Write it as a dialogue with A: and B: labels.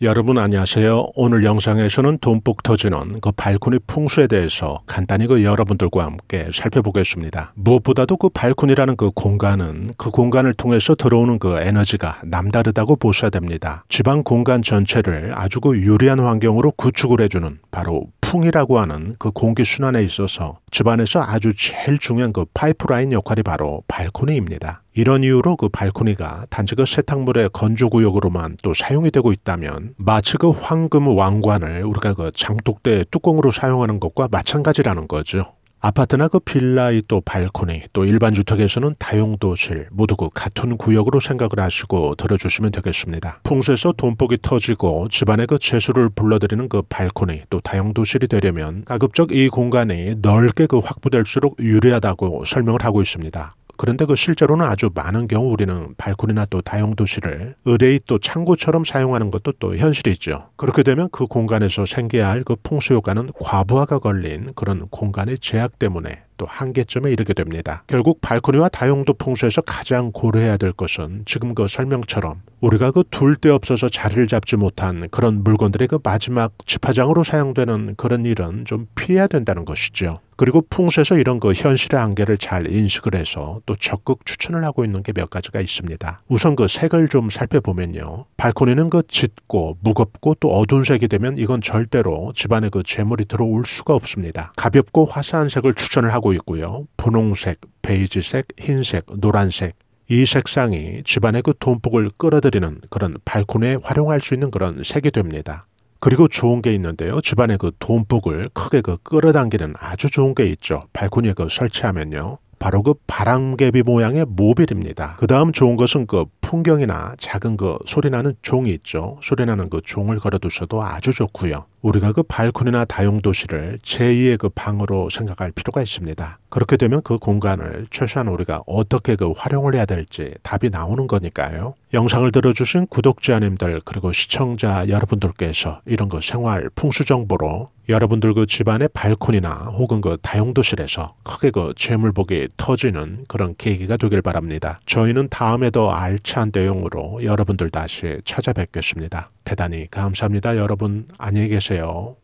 A: 여러분 안녕하세요. 오늘 영상에서는 돈복 터지는 그 발코니 풍수에 대해서 간단히 그 여러분들과 함께 살펴보겠습니다. 무엇보다도 그 발코니라는 그 공간은 그 공간을 통해서 들어오는 그 에너지가 남다르다고 보셔야 됩니다. 지방 공간 전체를 아주 그 유리한 환경으로 구축을 해주는 바로 풍이라고 하는 그 공기 순환에 있어서 집안에서 아주 제일 중요한 그 파이프라인 역할이 바로 발코니입니다. 이런 이유로 그 발코니가 단지 그 세탁물의 건조구역으로만 또 사용이 되고 있다면 마치 그 황금 왕관을 우리가 그 장독대 뚜껑으로 사용하는 것과 마찬가지라는 거죠. 아파트나 그 빌라의 또 발코니, 또 일반 주택에서는 다용도실 모두 그 같은 구역으로 생각을 하시고 들어주시면 되겠습니다. 풍수에서 돈복이 터지고 집안에그 재수를 불러들이는 그 발코니, 또 다용도실이 되려면 가급적 이 공간이 넓게 그 확보될수록 유리하다고 설명을 하고 있습니다. 그런데 그 실제로는 아주 많은 경우 우리는 발코니나 또 다용 도실을 의뢰의 또 창고처럼 사용하는 것도 또 현실이죠. 그렇게 되면 그 공간에서 생겨야 할 그 풍수 효과는 과부하가 걸린 그런 공간의 제약 때문에 또 한계점에 이르게 됩니다. 결국 발코니와 다용도 풍수에서 가장 고려해야 될 것은 지금 그 설명처럼 우리가 그둘데 없어서 자리를 잡지 못한 그런 물건들의 그 마지막 집화장으로 사용되는 그런 일은 좀 피해야 된다는 것이죠. 그리고 풍수에서 이런 그 현실의 한계를 잘 인식을 해서 또 적극 추천을 하고 있는 게 몇 가지가 있습니다. 우선 그 색을 좀 살펴보면요. 발코니는 그 짙고 무겁고 또 어두운 색이 되면 이건 절대로 집안에 그 재물이 들어올 수가 없습니다. 가볍고 화사한 색을 추천을 하고 나오고 있고요. 분홍색, 베이지색, 흰색, 노란색 이 색상이 집안의 그 돈복을 끌어들이는 그런 발코니에 활용할 수 있는 그런 색이 됩니다. 그리고 좋은 게 있는데요. 집안의 그 돈복을 크게 그 끌어당기는 아주 좋은 게 있죠. 발코니에 그 설치하면요. 바로 그 바람개비 모양의 모빌입니다. 그 다음 좋은 것은 그 풍경이나 작은 그 소리나는 종이 있죠. 소리나는 그 종을 걸어두셔도 아주 좋고요. 우리가 그 발코니나 다용도실을 제2의 그 방으로 생각할 필요가 있습니다. 그렇게 되면 그 공간을 최소한 우리가 어떻게 그 활용을 해야 될지 답이 나오는 거니까요. 영상을 들어주신 구독자님들 그리고 시청자 여러분들께서 이런 그 생활 풍수 정보로 여러분들 그 집안의 발코니나 혹은 그 다용도실에서 크게 그 재물복이 터지는 그런 계기가 되길 바랍니다. 저희는 다음에도 알찬 내용으로 여러분들 다시 찾아뵙겠습니다. 대단히 감사합니다. 여러분 안녕히 계세요.